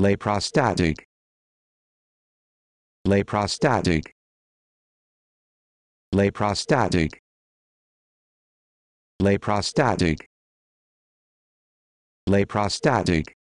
Laprostatic. Laprostatic. Laprostatic. Laprostatic. Laprostatic.